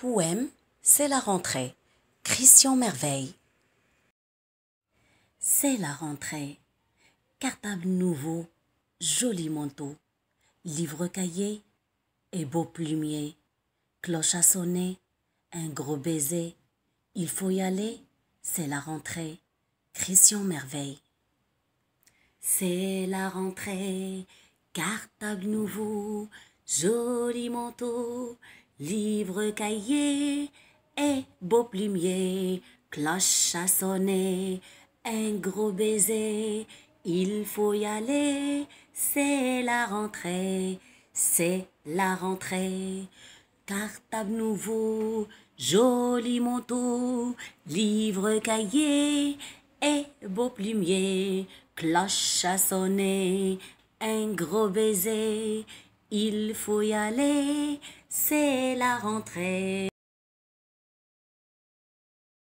Poème C'est la rentrée. Christian Merveille. C'est la rentrée. Cartable nouveau, joli manteau, livre cahier et beau plumier. Cloche à sonner, un gros baiser. Il faut y aller, c'est la rentrée. Christian Merveille. C'est la rentrée, cartable nouveau, joli manteau, Livre, cahier et beau plumier, cloche à sonner, un gros baiser, il faut y aller, c'est la rentrée, c'est la rentrée. Cartable nouveau, joli manteau, livre, cahier et beau plumier, cloche à sonner, un gros baiser, il faut y aller, c'est la rentrée.